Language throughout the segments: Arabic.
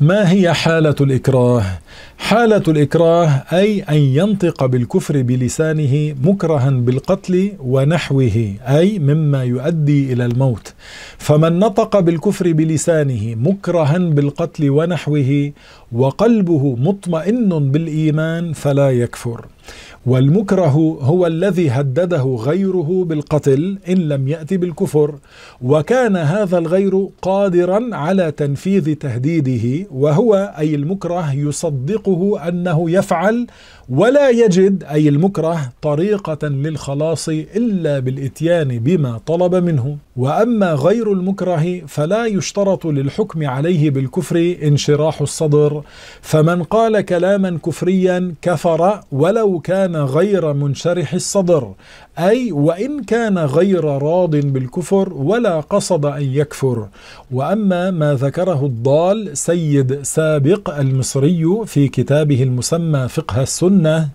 ما هي حالة الإكراه؟ حالة الإكراه أي أن ينطق بالكفر بلسانه مكرها بالقتل ونحوه أي مما يؤدي إلى الموت فمن نطق بالكفر بلسانه مكرها بالقتل ونحوه وقلبه مطمئن بالإيمان فلا يكفر والمكره هو الذي هدده غيره بالقتل ان لم ياتي بالكفر وكان هذا الغير قادرا على تنفيذ تهديده وهو اي المكره يصدقه انه يفعل ولا يجد أي المكره طريقة للخلاص إلا بالإتيان بما طلب منه وأما غير المكره فلا يشترط للحكم عليه بالكفر انشراح الصدر فمن قال كلاما كفريا كفر ولو كان غير منشرح الصدر أي وإن كان غير راض بالكفر ولا قصد أن يكفر وأما ما ذكره الضال سيد سابق المصري في كتابه المسمى فقه السنة السنة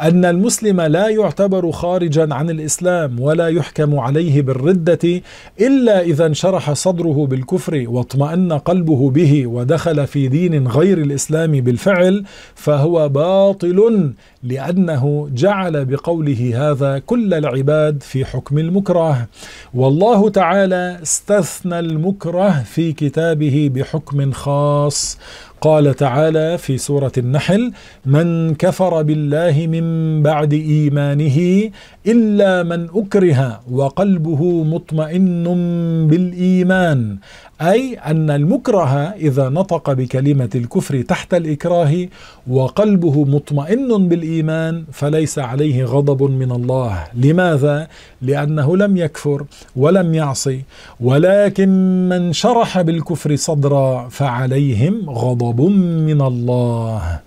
أن المسلم لا يعتبر خارجا عن الإسلام ولا يحكم عليه بالردة إلا إذا انشرح صدره بالكفر واطمأن قلبه به ودخل في دين غير الإسلام بالفعل فهو باطل لأنه جعل بقوله هذا كل العباد في حكم المكره والله تعالى استثنى المكره في كتابه بحكم خاص قال تعالى في سورة النحل من كفر بالله من بعد إيمانه إلا من أكره وقلبه مطمئن بالإيمان أي أن المكره إذا نطق بكلمة الكفر تحت الإكراه وقلبه مطمئن بالإيمان فليس عليه غضب من الله لماذا؟ لأنه لم يكفر ولم يعصي ولكن من شرح بالكفر صدرا فعليهم غضب من الله